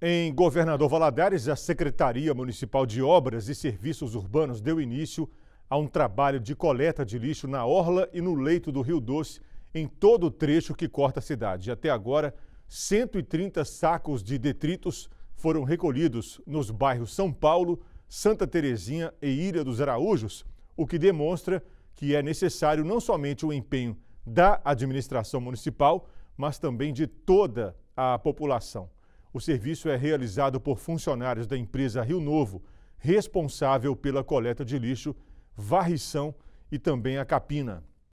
Em Governador Valadares, a Secretaria Municipal de Obras e Serviços Urbanos deu início a um trabalho de coleta de lixo na orla e no leito do Rio Doce, em todo o trecho que corta a cidade. Até agora, 130 sacos de detritos foram recolhidos nos bairros São Paulo, Santa Terezinha e Ilha dos Araújos, o que demonstra que é necessário não somente o empenho da administração municipal, mas também de toda a população. O serviço é realizado por funcionários da empresa Rio Novo, responsável pela coleta de lixo, varrição e também a capina.